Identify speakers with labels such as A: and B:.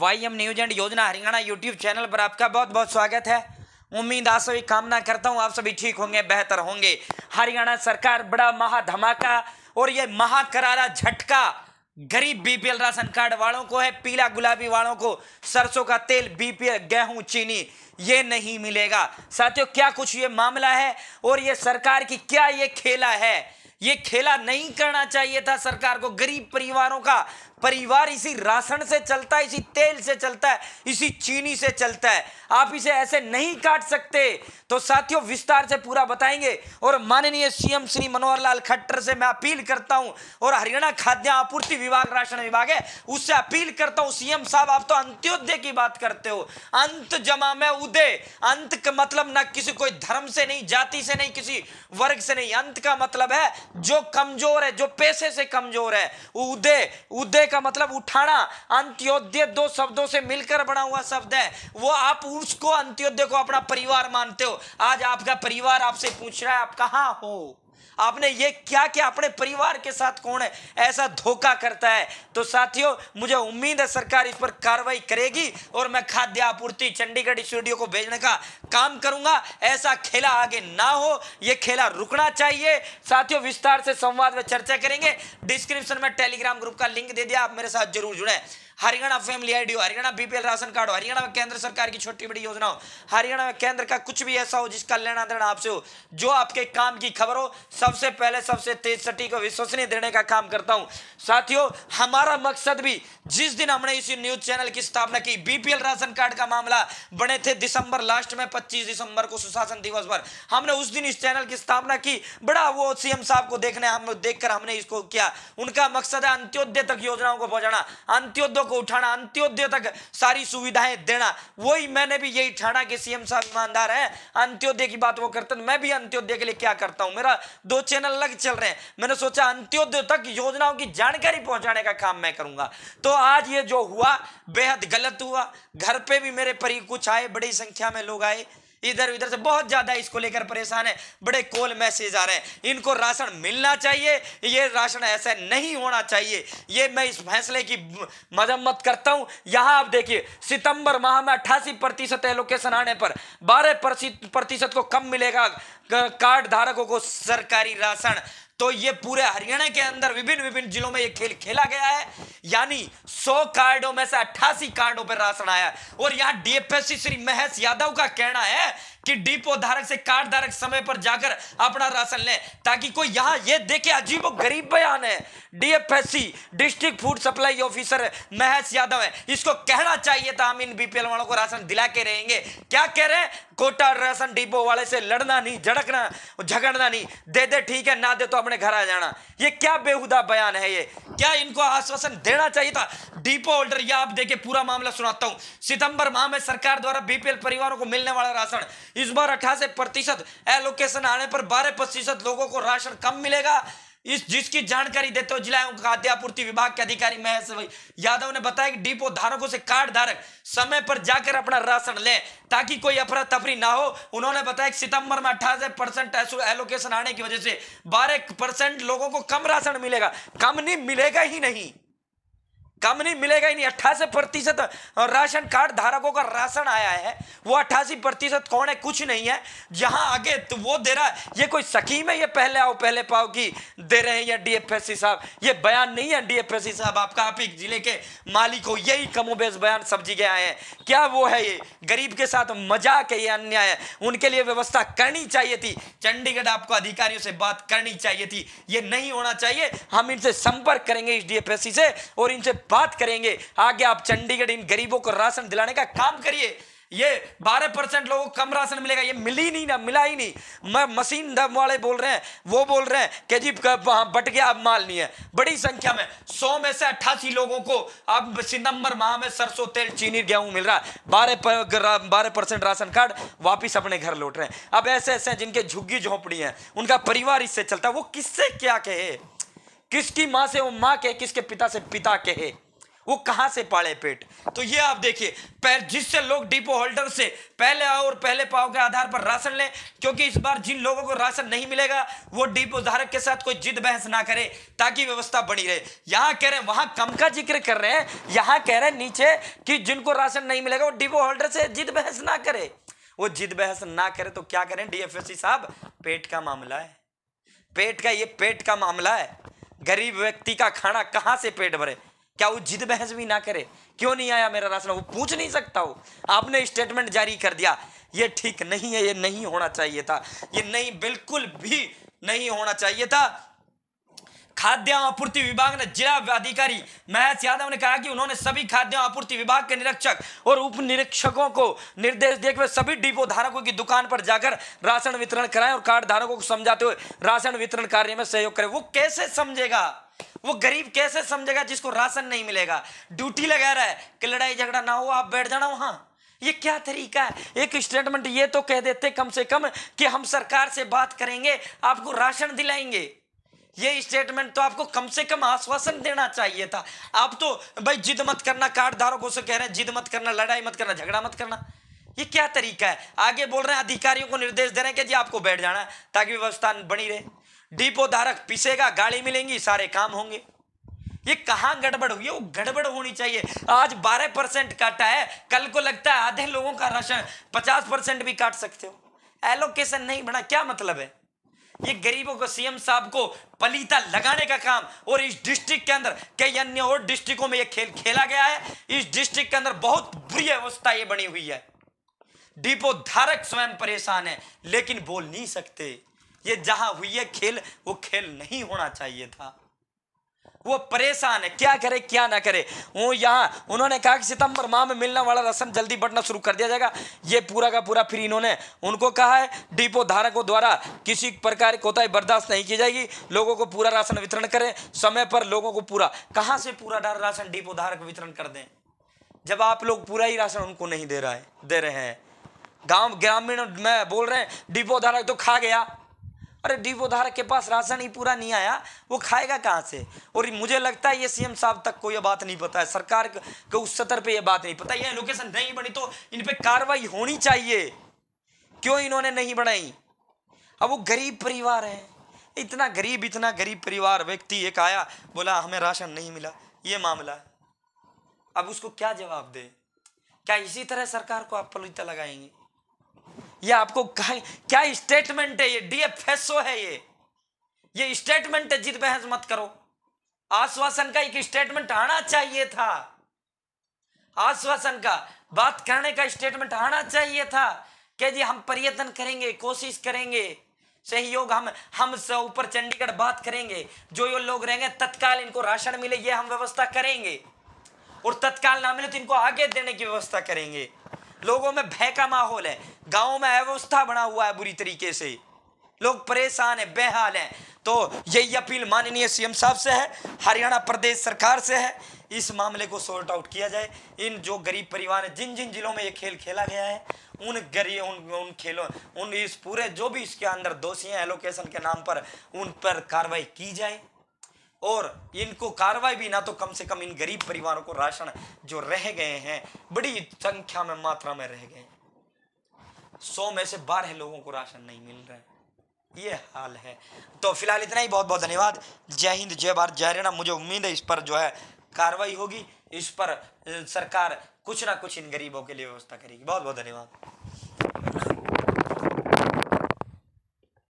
A: Y M news and योजना Haryana YouTube channel पर आपका बहुत बहुत स्वागत है उम्मीद आप सभी कामना करता हूँ आप सभी ठीक होंगे बेहतर होंगे हरियाणा सरकार बड़ा महा धमाका और ये महाकरारा झटका गरीब बीपीएल राशन कार्ड वालों को है पीला गुलाबी वालों को सरसों का तेल बीपीएल गेहूं चीनी ये नहीं मिलेगा साथियों क्या कुछ ये मामला है और ये सरकार की क्या ये खेला है ये खेला नहीं करना चाहिए था सरकार को गरीब परिवारों का परिवार इसी राशन से चलता है इसी तेल से चलता है इसी चीनी से चलता है आप इसे ऐसे नहीं काट सकते तो साथियों विस्तार से पूरा बताएंगे और माननीय सीएम श्री मनोहर लाल खट्टर से मैं अपील करता हूं और हरियाणा खाद्य आपूर्ति विभाग राशन विभाग है उससे अपील करता हूं सीएम साहब आप तो अंत्योदय की बात करते हो अंत जमा में उदय अंत का मतलब ना किसी कोई धर्म से नहीं जाति से नहीं किसी वर्ग से नहीं अंत का मतलब है जो कमजोर है जो पैसे से कमजोर है उदय उदय का मतलब उठाना अंत्योदय दो शब्दों से मिलकर बना हुआ शब्द है वो आप उसको अंत्योदय को अपना परिवार मानते हो आज आपका परिवार आपसे पूछ रहा है आप कहा हो आपने ये क्या कि अपने परिवार के साथ कौन है ऐसा धोखा करता है तो साथियों मुझे उम्मीद है सरकार इस पर कार्रवाई करेगी और मैं खाद्य आपूर्ति चंडीगढ़ स्टूडियो को भेजने का काम करूंगा ऐसा खेला आगे ना हो यह खेला रुकना चाहिए साथियों विस्तार से संवाद में चर्चा करेंगे डिस्क्रिप्शन में टेलीग्राम ग्रुप का लिंक दे दिया आप मेरे साथ जरूर जुड़े हरियाणा फैमिली आईडी हो हरियाणा बीपीएल राशन कार्ड हो हरियाणा में केंद्र सरकार की छोटी बड़ी योजना हो हरियाणा में केंद्र का कुछ भी ऐसा हो जिसका लेना देना आपसे हो जो आपके काम की खबर हो सबसे पहले सबसे तेज सटीक और विश्वसनीय देने का काम करता हूं साथियों हमारा मकसद भी जिस दिन हमने इसी न्यूज चैनल की स्थापना की बीपीएल राशन कार्ड का मामला बने थे दिसंबर लास्ट में पच्चीस दिसंबर को सुशासन दिवस पर हमने उस दिन इस चैनल की स्थापना की बड़ा वो सीएम साहब को देखने हम देखकर हमने इसको किया उनका मकसद है अंत्योदय तक योजनाओं को पहुंचाना अंत्योदय को उठाना अंत्योदय तक सारी सुविधाएं देना वही मैंने भी यही ठाना कि सीएम साहब ईमानदार है अंत्योदय की बात वो करते हैं मैं भी अंत्योदय के लिए क्या करता हूं मेरा दो चैनल अलग चल रहे हैं मैंने सोचा अंत्योदय तक योजनाओं की जानकारी पहुंचाने का काम मैं करूंगा तो आज ये जो हुआ बेहद गलत हुआ घर पर भी मेरे परी कुछ आए बड़ी संख्या में लोग आए इधर उधर से बहुत ज़्यादा इसको लेकर परेशान है बड़े कॉल मैसेज आ रहे हैं इनको राशन मिलना चाहिए ये राशन ऐसा नहीं होना चाहिए ये मैं इस फैसले की मजम्मत करता हूं यहां आप देखिए सितंबर माह में अट्ठासी प्रतिशत एलोकेशन आने पर बारह प्रतिशत को कम मिलेगा कार्ड धारकों को सरकारी राशन तो ये पूरे हरियाणा के अंदर विभिन्न विभिन्न जिलों में ये खेल खेला गया है यानी 100 कार्डों में से 88 कार्डों पर राशन आया और यहां डीएफएससी श्री महेश यादव का कहना है कि डिपो धारक से कार्ड धारक समय पर जाकर अपना राशन ले ताकि कोई यहाँ ये देखे अजीब गरीब बयान है DFSC district food supply officer Mahesh Yadav है इसको कहना चाहिए था हम इन बीपीएल वालों को राशन दिला के रहेंगे क्या कह रहे हैं कोटा राशन डिपो वाले से लड़ना नहीं झड़कना झगड़ना नहीं दे दे ठीक है ना दे तो अपने घर आ जाना ये क्या बेहुदा बयान है ये क्या इनको आश्वासन देना चाहिए था डिपो होल्डर यह आप देखे पूरा मामला सुनाता हूं सितंबर माह में सरकार द्वारा बीपीएल परिवारों को मिलने वाला राशन इस बार अठासी प्रतिशत एलोकेशन आने पर बारह प्रतिशत लोगों को राशन कम मिलेगा इस जिसकी जानकारी देते हुए जिला खाद्य आपूर्ति विभाग के अधिकारी महेश भाई यादव ने बताया कि डिपो धारकों से कार्ड धारक समय पर जाकर अपना राशन ले ताकि कोई अफरा तफरी ना हो उन्होंने बताया कि सितंबर में अट्ठासी परसेंट एलोकेशन आने की वजह से बारह परसेंट लोगों को कम राशन मिलेगा कम नहीं मिलेगा ही नहीं कम नहीं मिलेगा ही नहीं अट्ठासी प्रतिशत राशन कार्ड धारकों का राशन आया है वो अट्ठासी प्रतिशत कौन है कुछ नहीं है जहां आगे तो वो दे रहा है ये कोई सकीम है ये पहले आओ पहले पाओ की दे रहे हैं या डीएफएससी साहब ये बयान नहीं है डीएफएससी साहब आपका आप एक जिले के मालिक हो यही कमोबेश बयान सब जगह आए हैं क्या वो है ये गरीब के साथ मजाक है ये अन्याय है उनके लिए व्यवस्था करनी चाहिए थी चंडीगढ़ आपको अधिकारियों से बात करनी चाहिए थी ये नहीं होना चाहिए हम इनसे संपर्क करेंगे इस डीएफएससी से और इनसे बात करेंगे आगे आप चंडीगढ़ इन गरीबों को राशन दिलाने का काम करिए ये बारह परसेंट लोगों को कम राशन मिलेगा ये मिली नहीं ना मिला ही नहीं मैं मशीन दम वाले बोल रहे हैं वो बोल रहे हैं कि जी वहाँ बट गया अब माल नहीं है बड़ी संख्या में सौ में से अट्ठासी लोगों को अब सितंबर माह में सरसों तेल चीनी गेहूँ मिल रहा है बारह पर, बारह परसेंट राशन कार्ड वापिस अपने घर लौट रहे हैं अब ऐसे ऐसे जिनके झुग्गी झोंपड़ी हैं उनका परिवार इससे चलता है वो किससे क्या कहे किसकी माँ से वो माँ के किसके पिता से पिता कहे वो कहाँ से पाले पेट तो ये आप देखिए पैर जिससे लोग डिपो होल्डर से पहले आओ और पहले पाओ के आधार पर राशन लें क्योंकि इस बार जिन लोगों को राशन नहीं मिलेगा वो डिपो धारक के साथ कोई जिद बहस ना करे ताकि व्यवस्था बनी रहे यहाँ कह रहे हैं वहाँ कम का जिक्र कर रहे हैं यहाँ कह रहे हैं नीचे कि जिनको राशन नहीं मिलेगा वो डिपो होल्डर से जिद बहस ना करे वो जिद बहस ना करे तो क्या करें डीएफएससी साहब पेट का मामला है पेट का ये पेट का मामला है गरीब व्यक्ति का खाना कहाँ से पेट भरे क्या वो जिद बहस भी ना करे क्यों नहीं आया मेरा राशन वो पूछ नहीं सकता हो आपने स्टेटमेंट जारी कर दिया ये ठीक नहीं है ये नहीं होना चाहिए था ये नहीं बिल्कुल भी नहीं होना चाहिए था खाद्य आपूर्ति विभाग ने जिला अधिकारी महेश यादव ने कहा कि उन्होंने सभी खाद्य आपूर्ति विभाग के निरीक्षक और उप निरीक्षकों को निर्देश देकर हुए सभी डिपो धारकों की दुकान पर जाकर राशन वितरण कराएं और कार्ड धारकों को समझाते हुए राशन वितरण कार्य में सहयोग करें वो कैसे समझेगा वो गरीब कैसे समझेगा जिसको राशन नहीं मिलेगा ड्यूटी लगा रहा है कि लड़ाई झगड़ा ना हो आप बैठ जाना वहां ये क्या तरीका है एक स्टेटमेंट ये तो कह देते कम से कम कि हम सरकार से बात करेंगे आपको राशन दिलाएंगे ये स्टेटमेंट तो आपको कम से कम आश्वासन देना चाहिए था आप तो भाई जिद मत करना कार्ड धारकों से कह रहे हैं जिद मत करना लड़ाई मत करना झगड़ा मत करना ये क्या तरीका है आगे बोल रहे हैं अधिकारियों को निर्देश दे रहे हैं कि जी आपको बैठ जाना है ताकि व्यवस्था बनी रहे डिपो धारक पिसेगा गाड़ी मिलेंगी सारे काम होंगे ये कहाँ गड़बड़ हुई है वो गड़बड़ होनी चाहिए आज 12 परसेंट काटा है कल को लगता है आधे लोगों का राशन 50 परसेंट भी काट सकते हो एलोकेशन नहीं बना क्या मतलब है ये गरीबों को सीएम साहब को पलीता लगाने का काम और इस डिस्ट्रिक्ट के अंदर कई अन्य और डिस्ट्रिक्टों में ये खेल खेला गया है इस डिस्ट्रिक्ट के अंदर बहुत बुरी अवस्था ये बनी हुई है डिपो धारक स्वयं परेशान है लेकिन बोल नहीं सकते ये जहां हुई है खेल वो खेल नहीं होना चाहिए था वो परेशान है क्या करे क्या ना करे वो यहाँ उन्होंने कहा कि सितंबर माह में मिलने वाला रसम जल्दी बढ़ना शुरू कर दिया जाएगा ये पूरा का पूरा फिर इन्होंने उनको कहा है डिपो धारकों द्वारा किसी प्रकार की कोताही बर्दाश्त नहीं की जाएगी लोगों को पूरा राशन वितरण करें समय पर लोगों को पूरा कहाँ से पूरा राशन डिपो धारक वितरण कर दें जब आप लोग पूरा ही राशन उनको नहीं दे रहा है दे रहे हैं गांव ग्रामीण में बोल रहे हैं डिपो धारक तो खा गया अरे डिपोधारक के पास राशन ही पूरा नहीं आया वो खाएगा कहाँ से और मुझे लगता है ये सीएम साहब तक को ये बात नहीं पता है सरकार के उस सतर पे ये बात नहीं पता ये लोकेशन नहीं बनी तो इन पर कार्रवाई होनी चाहिए क्यों इन्होंने नहीं बनाई अब वो गरीब परिवार है इतना गरीब इतना गरीब परिवार व्यक्ति एक आया बोला हमें राशन नहीं मिला ये मामला अब उसको क्या जवाब दे क्या इसी तरह सरकार को आप पलिता लगाएंगे ये आपको क्या स्टेटमेंट है ये डीएफएसओ है ये ये स्टेटमेंट है जिद बहस मत करो आश्वासन का एक स्टेटमेंट आना चाहिए था आश्वासन का बात करने का स्टेटमेंट आना चाहिए था कि जी हम प्रयत्न करेंगे कोशिश करेंगे सहयोग हम हम ऊपर चंडीगढ़ बात करेंगे जो ये लोग रहेंगे तत्काल इनको राशन मिले ये हम व्यवस्था करेंगे और तत्काल ना मिले तो इनको आगे देने की व्यवस्था करेंगे लोगों में भय का माहौल है गाँव में अव्यवस्था बना हुआ है बुरी तरीके से लोग परेशान हैं बेहाल है तो यही अपील माननीय सीएम साहब से है हरियाणा प्रदेश सरकार से है इस मामले को सॉर्ट आउट किया जाए इन जो गरीब परिवार हैं जिन जिन जिलों में ये खेल खेला गया है उन गरीब उन उन खेलों उन इस पूरे जो भी इसके अंदर दोषी हैं एलोकेशन के नाम पर उन पर कार्रवाई की जाए और इनको कार्रवाई भी ना तो कम से कम इन गरीब परिवारों को राशन जो रह गए हैं बड़ी संख्या में मात्रा में रह गए सौ में से बारह लोगों को राशन नहीं मिल रहा है ये हाल है तो फिलहाल इतना ही बहुत बहुत धन्यवाद जय हिंद जय भारत जय हरियाणा मुझे उम्मीद है इस पर जो है कार्रवाई होगी इस पर सरकार कुछ ना कुछ इन गरीबों के लिए व्यवस्था करेगी बहुत बहुत धन्यवाद